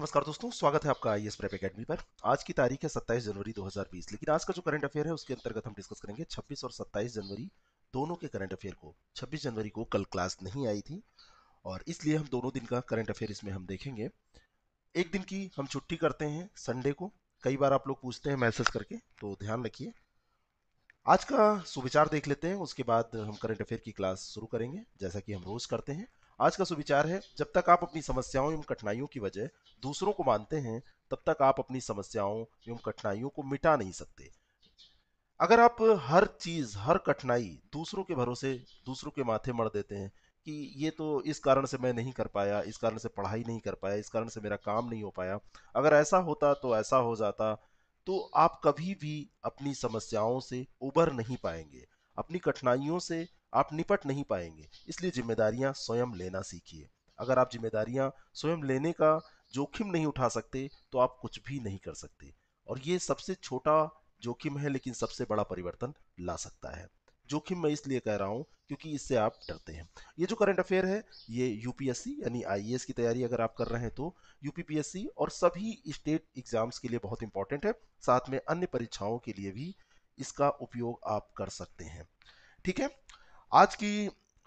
नमस्कार दोस्तों स्वागत है आपका आई एस प्रेप अकेडमी पर आज की तारीख है 27 जनवरी 2020 लेकिन आज का जो करंट अफेयर है उसके अंतर्गत हम डिस्कस करेंगे 26 और 27 जनवरी दोनों के करंट अफेयर को 26 जनवरी को कल क्लास नहीं आई थी और इसलिए हम दोनों दिन का करंट अफेयर इसमें हम देखेंगे एक दिन की हम छुट्टी करते हैं संडे को कई बार आप लोग पूछते हैं मैसेज करके तो ध्यान रखिए आज का सुविचार देख लेते हैं उसके बाद हम करंट अफेयर की क्लास शुरू करेंगे जैसा कि हम रोज़ करते हैं आज का सुविचार है जब तक आप अपनी समस्याओं एवं कठिनाइयों की वजह दूसरों को मानते हैं तब तक आप अपनी समस्याओं एवं कठिनाइयों को मिटा नहीं सकते अगर आप हर चीज हर कठिनाई दूसरों के भरोसे दूसरों के माथे मर देते हैं कि ये तो इस कारण से मैं नहीं कर पाया इस कारण से पढ़ाई नहीं कर पाया इस कारण से मेरा काम नहीं हो पाया अगर ऐसा होता तो ऐसा हो जाता तो आप कभी भी अपनी समस्याओं से उबर नहीं पाएंगे अपनी कठिनाइयों से आप निपट नहीं पाएंगे इसलिए जिम्मेदारियां स्वयं लेना सीखिए अगर आप जिम्मेदारियां स्वयं लेने का जोखिम नहीं उठा सकते तो आप कुछ भी नहीं कर सकते और ये सबसे छोटा जोखिम है लेकिन सबसे बड़ा परिवर्तन ला सकता है जोखिम मैं इसलिए कह रहा हूँ क्योंकि इससे आप डरते हैं ये जो करंट अफेयर है ये यूपीएससी यानी आई e की तैयारी अगर आप कर रहे हैं तो यूपीपीएससी और सभी स्टेट एग्जाम्स के लिए बहुत इंपॉर्टेंट है साथ में अन्य परीक्षाओं के लिए भी इसका उपयोग आप कर सकते हैं ठीक है आज की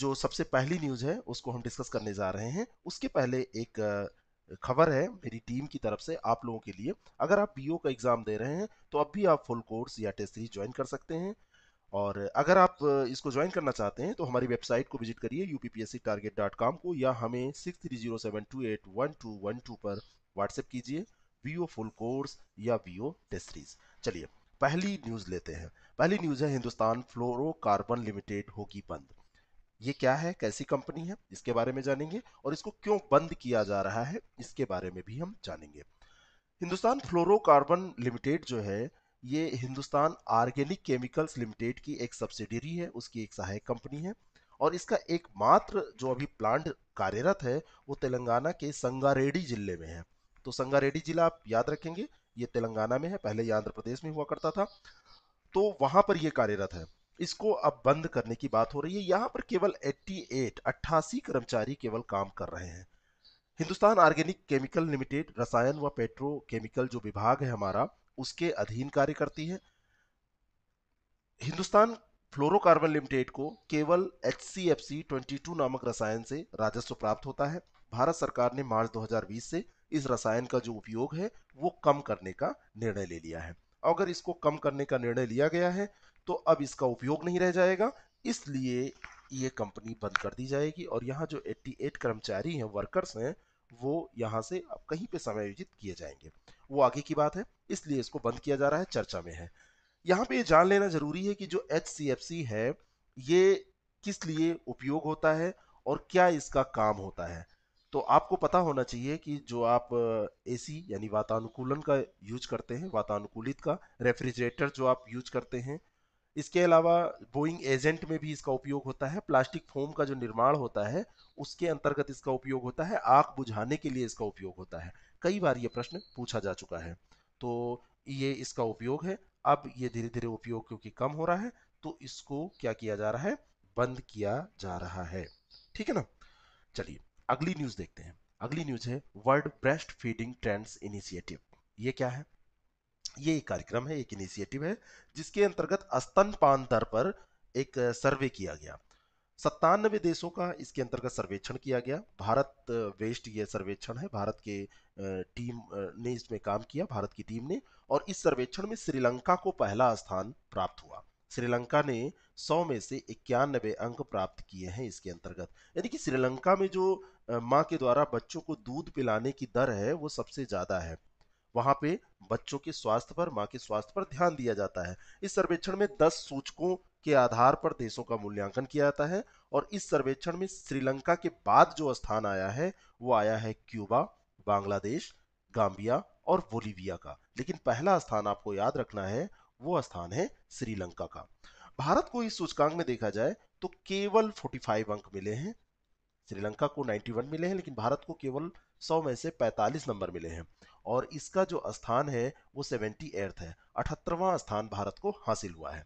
जो सबसे पहली न्यूज़ है उसको हम डिस्कस करने जा रहे हैं उसके पहले एक खबर है मेरी टीम की तरफ से आप लोगों के लिए अगर आप पीओ का एग्ज़ाम दे रहे हैं तो अब भी आप फुल कोर्स या टेस्ट सीरीज ज्वाइन कर सकते हैं और अगर आप इसको ज्वाइन करना चाहते हैं तो हमारी वेबसाइट को विजिट करिए यू को या हमें six three zero seven two eight one two one two पर व्हाट्सएप कीजिए वी फुल कोर्स या वी टेस्ट सीरीज चलिए पहली न्यूज़ लेते हैं पहली न्यूज है हिंदुस्तान फ्लोरोकार्बन लिमिटेड होगी बंद ये क्या है कैसी कंपनी है इसके बारे में जानेंगे और इसको क्यों बंद किया जा रहा है इसके बारे में भी हम जानेंगे हिंदुस्तान फ्लोरोकार्बन लिमिटेड जो है ये हिंदुस्तान ऑर्गेनिक केमिकल्स लिमिटेड की एक सब्सिडरी है उसकी एक सहायक कंपनी है और इसका एकमात्र जो अभी प्लांट कार्यरत है वो तेलंगाना के संगारेड्डी जिले में है तो संगारेड्डी जिला आप याद रखेंगे ये तेलंगाना में है पहले ये आंध्र प्रदेश में हुआ करता था तो वहां पर यह कार्यरत है इसको अब बंद करने की बात हो रही है यहां पर केवल 88 अट्ठासी कर्मचारी केवल काम कर रहे हैं हिंदुस्तान ऑर्गेनिक केमिकल लिमिटेड रसायन व पेट्रोकेमिकल जो विभाग है हमारा उसके अधीन कार्य करती है हिंदुस्तान फ्लोरोकार्बन लिमिटेड को केवल H C F C twenty two नामक रसायन से राजस्व प्राप्त होता है भारत सरकार ने मार्च 2020 से इस रसायन का जो उपयोग है वो कम करने का निर्णय ले लिया है अगर इसको कम करने का निर्णय लिया गया है तो अब इसका उपयोग नहीं रह जाएगा इसलिए ये कंपनी बंद कर दी जाएगी और यहाँ जो 88 कर्मचारी हैं वर्कर्स हैं वो यहाँ से कहीं पे समायोजित किए जाएंगे वो आगे की बात है इसलिए इसको बंद किया जा रहा है चर्चा में है यहाँ पे ये जान लेना जरूरी है कि जो एच है ये किस लिए उपयोग होता है और क्या इसका काम होता है तो आपको पता होना चाहिए कि जो आप एसी यानी वातानुकूलन का यूज करते हैं वातानुकूलित का रेफ्रिजरेटर जो आप यूज करते हैं इसके अलावा बोइंग एजेंट में भी इसका उपयोग होता है प्लास्टिक फोम का जो निर्माण होता है उसके अंतर्गत इसका उपयोग होता है आग बुझाने के लिए इसका उपयोग होता है कई बार ये प्रश्न पूछा जा चुका है तो ये इसका उपयोग है अब ये धीरे धीरे उपयोग क्योंकि कम हो रहा है तो इसको क्या किया जा रहा है बंद किया जा रहा है ठीक है ना चलिए अगली न्यूज देखते हैं अगली न्यूज है world breast feeding trends initiative ये क्या है ये एक कार्यक्रम है एक इनिशिएटिव है जिसके अंतर्गत स्तनपान दर पर एक सर्वे किया गया सत्तानवे देशों का इसके अंतर्गत सर्वेक्षण किया गया भारत वेस्ट ये सर्वेक्षण है भारत के टीम ने इसमें काम किया भारत की टीम ने और इस सर्वेक्षण में श्रीलंका को पहला स्थान प्राप्त हुआ श्रीलंका ने 100 में से इक्यानबे अंक प्राप्त किए हैं इसके अंतर्गत यानी कि श्रीलंका में जो माँ के द्वारा बच्चों को दूध पिलाने की दर है वो सबसे ज़्यादा है वहां पे बच्चों के स्वास्थ्य पर माँ के स्वास्थ्य पर ध्यान दिया जाता है इस सर्वेक्षण में 10 सूचकों के आधार पर देशों का मूल्यांकन किया जाता है और इस सर्वेक्षण में श्रीलंका के बाद जो स्थान आया है वो आया है क्यूबा बांग्लादेश गांबिया और बोलीविया का लेकिन पहला स्थान आपको याद रखना है वो स्थान है श्रीलंका का भारत को इस सूचकांक में देखा जाए तो केवल 45 अंक मिले हैं श्रीलंका को 91 मिले हैं लेकिन भारत को केवल 100 में से 45 नंबर मिले हैं और इसका जो स्थान है वो सेवेंटी एर्थ है अठहत्तरवां स्थान भारत को हासिल हुआ है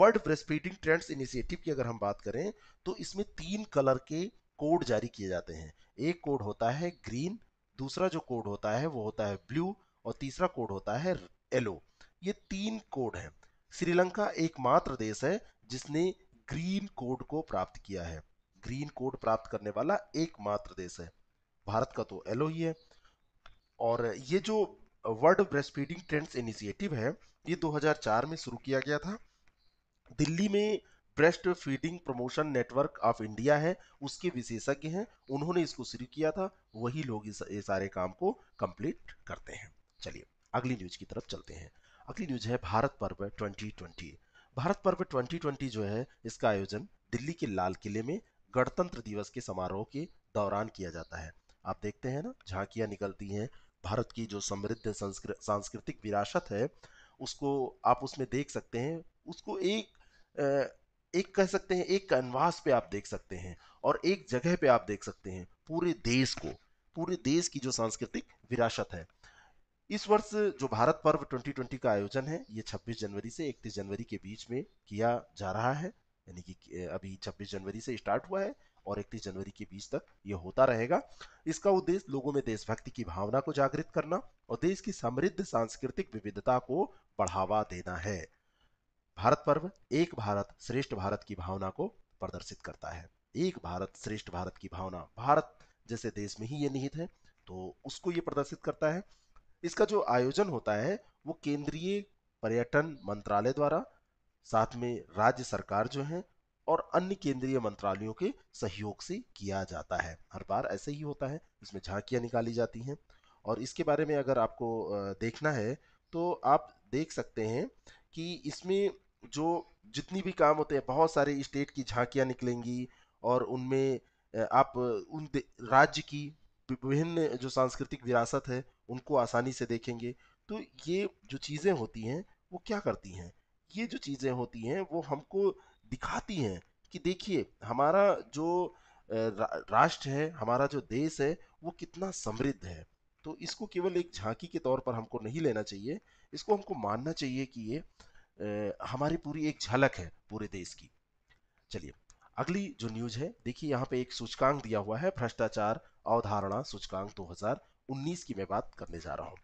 world breast feeding trends initiative की अगर हम बात करें तो इसमें तीन कलर के कोड जारी किए जाते हैं एक कोड होता है ग्रीन दूसरा जो कोड होता है वो होता है ब्लू और तीसरा कोड होता है येलो ये तीन कोड हैं श्रीलंका एकमात्र देश है जिसने ग्रीन कोड को प्राप्त किया है ग्रीन कोड प्राप्त करने वाला एकमात्र देश है भारत का तो एलो ही e है और ये जो world breast feeding trends initiative है ये 2004 में शुरू किया गया था दिल्ली में breast feeding promotion network of India है उसके विशेषज्ञ हैं उन्होंने इसको शुरू किया था वही लोग इस ये सारे काम को कंप्लीट करते हैं चलिए अगली न्यूज की तरफ चलते हैं अगली न्यूज है भारत पर्व 2020 भारत पर्व 2020 जो है इसका आयोजन दिल्ली के लाल किले में गणतंत्र दिवस के समारोह के दौरान किया जाता है आप देखते हैं ना झांकियां निकलती हैं भारत की जो समृद्ध सांस्कृतिक विरासत है उसको आप उसमें देख सकते हैं उसको एक एक कह सकते हैं एक कैनवास पे आप देख सकते हैं और एक जगह पे आप देख सकते हैं पूरे देश को पूरे देश की जो सांस्कृतिक विरासत है इस वर्ष जो भारत पर्व 2020 का आयोजन है ये 26 जनवरी से 31 जनवरी के बीच में किया जा रहा है यानी कि अभी 26 जनवरी से स्टार्ट हुआ है और 31 जनवरी के बीच तक ये होता रहेगा इसका उद्देश्य लोगों में देशभक्ति की भावना को जागृत करना और देश की समृद्ध सांस्कृतिक विविधता को बढ़ावा देना है भारत पर्व एक भारत श्रेष्ठ भारत की भावना को प्रदर्शित करता है एक भारत श्रेष्ठ भारत की भावना भारत जैसे देश में ही ये निहित है तो उसको ये प्रदर्शित करता है इसका जो आयोजन होता है वो केंद्रीय पर्यटन मंत्रालय द्वारा साथ में राज्य सरकार जो है और अन्य केंद्रीय मंत्रालयों के सहयोग से किया जाता है हर बार ऐसे ही होता है इसमें झांकियां निकाली जाती हैं और इसके बारे में अगर आपको देखना है तो आप देख सकते हैं कि इसमें जो जितनी भी काम होते हैं बहुत सारे स्टेट की झांकियां निकलेंगी और उनमें आप उन राज्य की विभिन्न जो सांस्कृतिक विरासत है उनको आसानी से देखेंगे तो ये जो चीज़ें होती हैं वो क्या करती हैं ये जो चीज़ें होती हैं वो हमको दिखाती हैं कि देखिए हमारा जो राष्ट्र है हमारा जो देश है वो कितना समृद्ध है तो इसको केवल एक झांकी के तौर पर हमको नहीं लेना चाहिए इसको हमको मानना चाहिए कि ये हमारी पूरी एक झलक है पूरे देश की चलिए अगली जो न्यूज है देखिए यहाँ पे एक सूचकांक दिया हुआ है भ्रष्टाचार अवधारणा सूचकांक 2019 की मैं बात करने जा रहा हूँ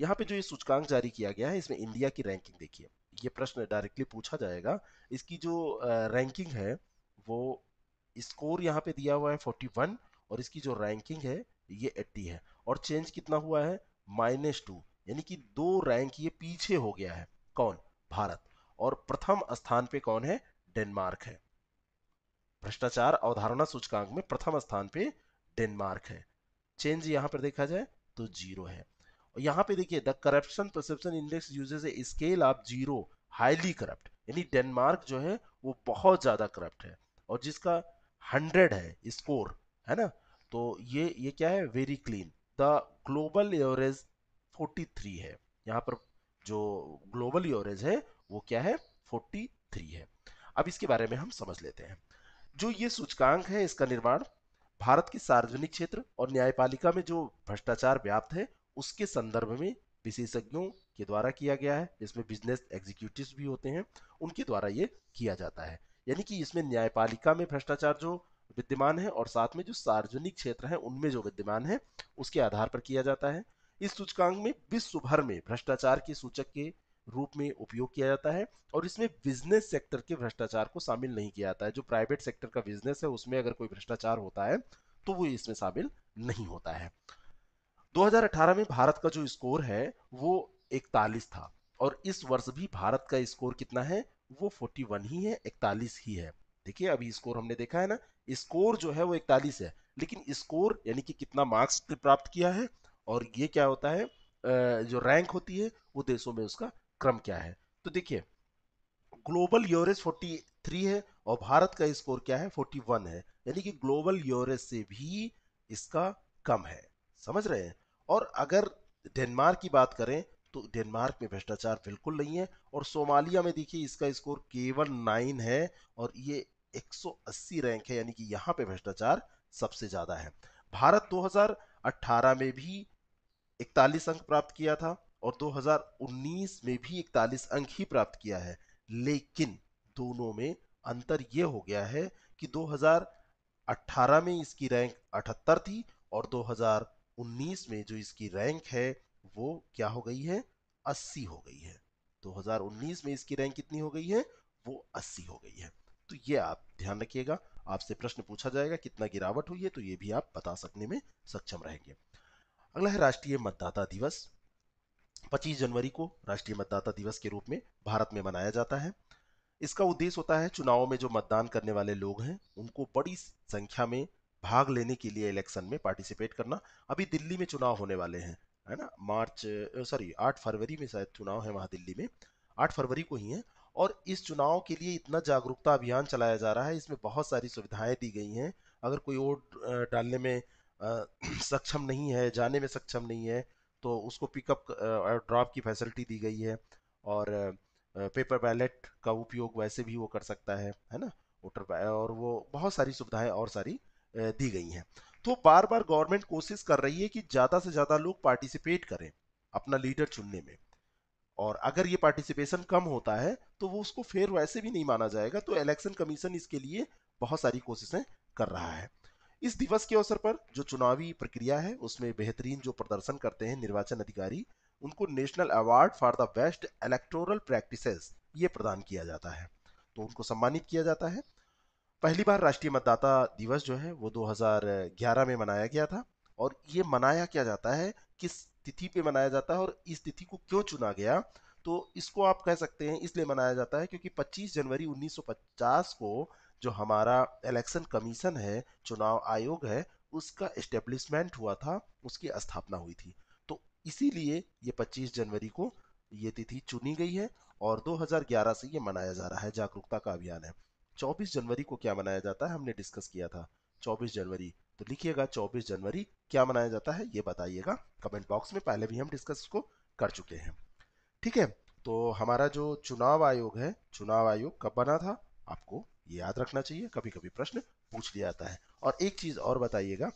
यहाँ पे जो ये सूचकांक जारी किया गया है इसमें इंडिया की रैंकिंग देखिए ये प्रश्न डायरेक्टली पूछा जाएगा इसकी जो रैंकिंग है वो स्कोर यहाँ पे दिया हुआ है 41 और इसकी जो रैंकिंग है ये 80 है और चेंज कितना हुआ है माइनस टू यानी कि दो रैंक ये पीछे हो गया है कौन भारत और प्रथम स्थान पे कौन है डेनमार्क है भ्रष्टाचार अवधारणा सूचकांक में प्रथम स्थान पे डेनमार्क है चेंज यहाँ पर देखा जाए तो जीरो है यहाँ पे देखिए the corruption perception index uses a scale of zero highly corrupt यानी डेनमार्क जो है वो बहुत ज़्यादा करप्ट है और जिसका हंड्रेड है स्कोर है ना तो ये ये क्या है very clean the global average 43 है यहाँ पर जो ग्लोबल एवरेज है वो क्या है 43 है अब इसके बारे में हम समझ लेते हैं जो ये सूचकांक है इसका निर्माण भारत के सार्वजनिक क्षेत्र और न्यायपालिका में जो भ्रष्टाचार व्याप्त है उसके संदर्भ में विशेषज्ञों के द्वारा किया गया है जिसमें बिजनेस एग्जीक्यूटिव भी होते हैं उनके द्वारा ये किया जाता है यानी कि इसमें न्यायपालिका में भ्रष्टाचार जो विद्यमान है और साथ में जो सार्वजनिक क्षेत्र है उनमें जो विद्यमान है उसके आधार पर किया जाता है इस सूचकांक में विश्व भर में भ्रष्टाचार के सूचक के रूप में उपयोग किया जाता है और इसमें बिजनेस सेक्टर के भ्रष्टाचार को शामिल नहीं किया जाता है जो प्राइवेट सेक्टर का बिजनेस है उसमें अगर कोई भ्रष्टाचार होता है तो वो इसमें शामिल नहीं होता है 2018 में भारत का जो स्कोर है वो इकतालीस था और इस वर्ष भी भारत का स्कोर कितना है वो 41 ही है इकतालीस ही है देखिए अभी स्कोर हमने देखा है ना स्कोर जो है वो इकतालीस है लेकिन स्कोर यानी कि कितना मार्क्स प्राप्त किया है और ये क्या होता है जो रैंक होती है वो देशों में उसका क्रम क्या है तो देखिए ग्लोबल यूरेज 43 है और भारत का स्कोर क्या है 41 है यानी कि ग्लोबल यूरेज से भी इसका कम है समझ रहे हैं और अगर डेनमार्क की बात करें तो डेनमार्क में भ्रष्टाचार बिल्कुल नहीं है और सोमालिया में देखिए इसका स्कोर केवल नाइन है और ये 180 रैंक है यानी कि यहाँ पे भ्रष्टाचार सबसे ज़्यादा है भारत 2018 में भी इकतालीस अंक प्राप्त किया था और 2019 में भी इकतालीस अंक ही प्राप्त किया है लेकिन दोनों में अंतर ये हो गया है कि 2018 में इसकी रैंक 78 थी और 2019 में जो इसकी रैंक है वो क्या हो गई है 80 हो गई है 2019 में इसकी रैंक कितनी हो गई है वो 80 हो गई है तो ये आप ध्यान रखिएगा आपसे प्रश्न पूछा जाएगा कितना गिरावट हुई है तो ये भी आप बता सकने में सक्षम रहेंगे अगला है राष्ट्रीय मतदाता दिवस 25 जनवरी को राष्ट्रीय मतदाता दिवस के रूप में भारत में मनाया जाता है इसका उद्देश्य होता है चुनाव में जो मतदान करने वाले लोग हैं उनको बड़ी संख्या में भाग लेने के लिए इलेक्शन में पार्टिसिपेट करना अभी दिल्ली में चुनाव होने वाले हैं है ना मार्च सॉरी आठ फरवरी में शायद चुनाव है वहाँ दिल्ली में आठ फरवरी को ही है और इस चुनाव के लिए इतना जागरूकता अभियान चलाया जा रहा है इसमें बहुत सारी सुविधाएं दी गई हैं अगर कोई वोट डालने में सक्षम नहीं है जाने में सक्षम नहीं है तो उसको पिकअप और ड्रॉप की फैसिलिटी दी गई है और पेपर बैलेट का उपयोग वैसे भी वो कर सकता है है ना वोटर और वो बहुत सारी सुविधाएं और सारी दी गई हैं तो बार बार गवर्नमेंट कोशिश कर रही है कि ज़्यादा से ज़्यादा लोग पार्टिसिपेट करें अपना लीडर चुनने में और अगर ये पार्टिसिपेशन कम होता है तो वो उसको फेयर वैसे भी नहीं माना जाएगा तो इलेक्शन कमीशन इसके लिए बहुत सारी कोशिशें कर रहा है इस दिवस के अवसर पर जो चुनावी प्रक्रिया है उसमें बेहतरीन जो प्रदर्शन करते हैं निर्वाचन अधिकारी उनको national award for the best electoral practices ये प्रदान किया जाता है तो उनको सम्मानित किया जाता है पहली बार राष्ट्रीय मतदाता दिवस जो है वो 2011 में मनाया गया था और ये मनाया क्या जाता है किस तिथि पे मनाया जाता है और इस तिथि को क्यों चुना गया तो इसको आप कह सकते हैं इसलिए मनाया जाता है क्योंकि 25 जनवरी 1950 को जो हमारा इलेक्शन कमीशन है चुनाव आयोग है उसका एस्टेब्लिशमेंट हुआ था उसकी स्थापना हुई थी तो इसीलिए ये 25 जनवरी को ये तिथि चुनी गई है और 2011 से ये मनाया जा रहा है जागरूकता का अभियान है 24 जनवरी को क्या मनाया जाता है हमने डिस्कस किया था 24 जनवरी तो लिखिएगा 24 जनवरी क्या मनाया जाता है ये बताइएगा कमेंट बॉक्स में पहले भी हम डिस्कस को कर चुके हैं ठीक है तो हमारा जो चुनाव आयोग है चुनाव आयोग कब बना था आपको ये याद रखना चाहिए कभी कभी प्रश्न पूछ लिया जाता है और एक चीज और बताइएगा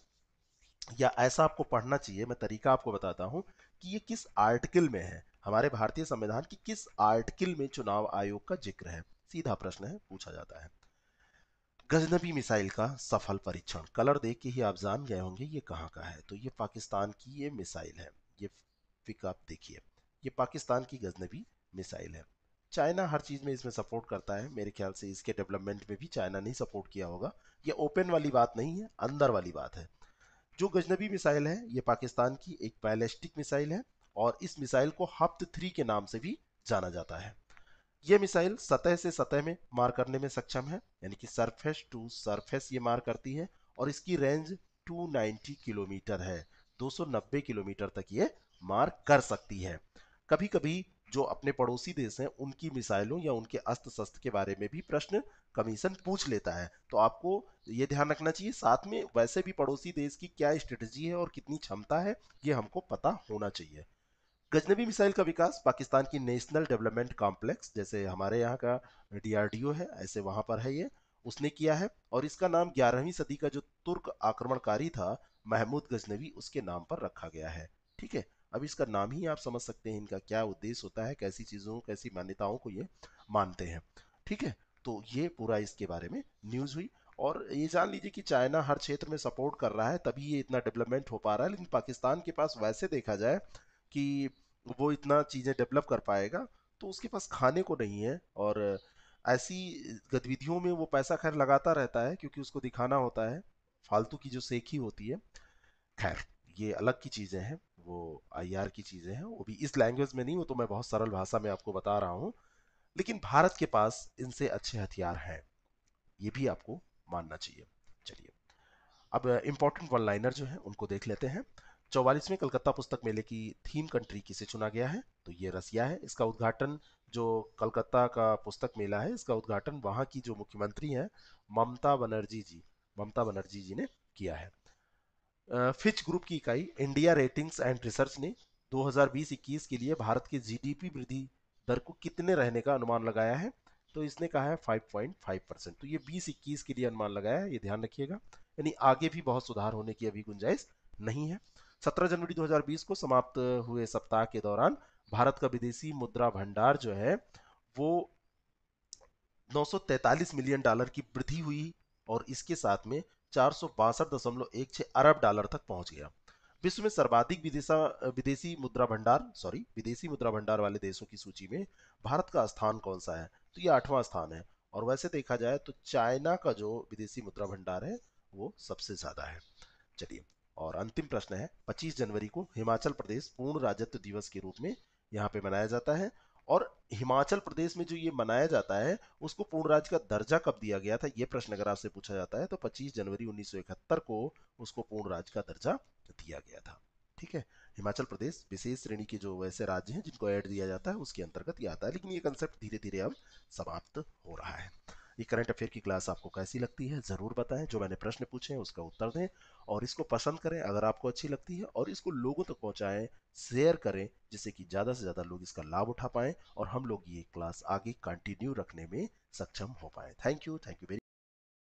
या ऐसा आपको पढ़ना चाहिए मैं तरीका आपको बताता हूँ कि ये किस आर्टिकल में है हमारे भारतीय संविधान की किस आर्टिकल में चुनाव आयोग का जिक्र है सीधा प्रश्न है पूछा जाता है गजनबी मिसाइल का सफल परीक्षण कलर देख के ही आप जान गए होंगे ये कहाँ का है तो ये पाकिस्तान की ये मिसाइल है ये पिक आप देखिए ये पाकिस्तान की गजनबी मिसाइल है चाइना हर चीज़ में इसमें सपोर्ट करता है मेरे ख्याल से इसके डेवलपमेंट में भी चाइना नहीं सपोर्ट किया होगा ये ओपन वाली बात नहीं है अंदर वाली बात है जो गजनबी मिसाइल है ये पाकिस्तान की एक बैलिस्टिक मिसाइल है और इस मिसाइल को हफ्त थ्री के नाम से भी जाना जाता है ये मिसाइल सतह से सतह में मार करने में सक्षम है यानी कि सरफेस टू सरफेस ये मार करती है और इसकी रेंज 290 किलोमीटर है 290 किलोमीटर तक ये मार कर सकती है कभी कभी जो अपने पड़ोसी देश हैं उनकी मिसाइलों या उनके अस्त्र शस्त्र के बारे में भी प्रश्न कमीशन पूछ लेता है तो आपको ये ध्यान रखना चाहिए साथ में वैसे भी पड़ोसी देश की क्या स्ट्रेटजी है और कितनी क्षमता है ये हमको पता होना चाहिए गजनबी मिसाइल का विकास पाकिस्तान की नेशनल डेवलपमेंट कॉम्प्लेक्स जैसे हमारे यहाँ का डीआरडीओ है ऐसे वहाँ पर है ये उसने किया है और इसका नाम ग्यारहवीं सदी का जो तुर्क आक्रमणकारी था महमूद गजनबी उसके नाम पर रखा गया है ठीक है अब इसका नाम ही आप समझ सकते हैं इनका क्या उद्देश्य होता है कैसी चीज़ों कैसी मान्यताओं को ये मानते हैं ठीक है तो ये पूरा इसके बारे में न्यूज़ हुई और ये जान लीजिए कि चाइना हर क्षेत्र में सपोर्ट कर रहा है तभी ये इतना डेवलपमेंट हो पा रहा है लेकिन पाकिस्तान के पास वैसे देखा जाए कि वो इतना चीज़ें डेवलप कर पाएगा तो उसके पास खाने को नहीं है और ऐसी गतिविधियों में वो पैसा खैर लगाता रहता है क्योंकि उसको दिखाना होता है फालतू की जो सेखी होती है खैर ये अलग की चीज़ें हैं वो आई की चीज़ें हैं वो भी इस लैंग्वेज में नहीं वो तो मैं बहुत सरल भाषा में आपको बता रहा हूँ लेकिन भारत के पास इनसे अच्छे हथियार हैं ये भी आपको मानना चाहिए चलिए अब इम्पोर्टेंट वन लाइनर जो है उनको देख लेते हैं चौवालीसवें कलकत्ता पुस्तक मेले की थीम कंट्री किसे चुना गया है तो ये रसिया है इसका उद्घाटन जो कलकत्ता का पुस्तक मेला है इसका उद्घाटन वहाँ की जो मुख्यमंत्री हैं ममता बनर्जी जी ममता बनर्जी जी ने किया है फिच ग्रुप की इकाई इंडिया रेटिंग्स एंड रिसर्च ने 2020-21 के लिए भारत के जीडीपी वृद्धि दर को कितने रहने का अनुमान लगाया है तो इसने कहा है 5.5 परसेंट तो ये बीस के लिए अनुमान लगाया है ये ध्यान रखिएगा यानी आगे भी बहुत सुधार होने की अभी गुंजाइश नहीं है 17 जनवरी 2020 को समाप्त हुए सप्ताह के दौरान भारत का विदेशी मुद्रा भंडार जो है वो 943 मिलियन डॉलर की वृद्धि हुई और इसके साथ में चार अरब डॉलर तक पहुंच गया विश्व में सर्वाधिक विदेशा विदेशी मुद्रा भंडार सॉरी विदेशी मुद्रा भंडार वाले देशों की सूची में भारत का स्थान कौन सा है तो ये आठवां स्थान है और वैसे देखा जाए तो चाइना का जो विदेशी मुद्रा भंडार है वो सबसे ज्यादा है चलिए और अंतिम प्रश्न है 25 जनवरी को हिमाचल प्रदेश पूर्ण राजत्व दिवस के रूप में यहाँ पे मनाया जाता है और हिमाचल प्रदेश में जो ये मनाया जाता है उसको पूर्ण राज्य का दर्जा कब दिया गया था ये प्रश्न अगर आपसे पूछा जाता है तो 25 जनवरी 1971 को उसको पूर्ण राज्य का दर्जा दिया गया था ठीक है हिमाचल प्रदेश विशेष श्रेणी के जो वैसे राज्य हैं जिनको ऐड दिया जाता है उसके अंतर्गत ये आता है लेकिन ये कंसेप्ट धीरे धीरे अब समाप्त हो रहा है ये करंट अफेयर की क्लास आपको कैसी लगती है ज़रूर बताएं जो मैंने प्रश्न पूछे हैं उसका उत्तर दें और इसको पसंद करें अगर आपको अच्छी लगती है और इसको लोगों तक तो पहुंचाएं शेयर करें जिससे कि ज़्यादा से ज़्यादा लोग इसका लाभ उठा पाएँ और हम लोग ये क्लास आगे कंटिन्यू रखने में सक्षम हो पाएँ thank you thank you very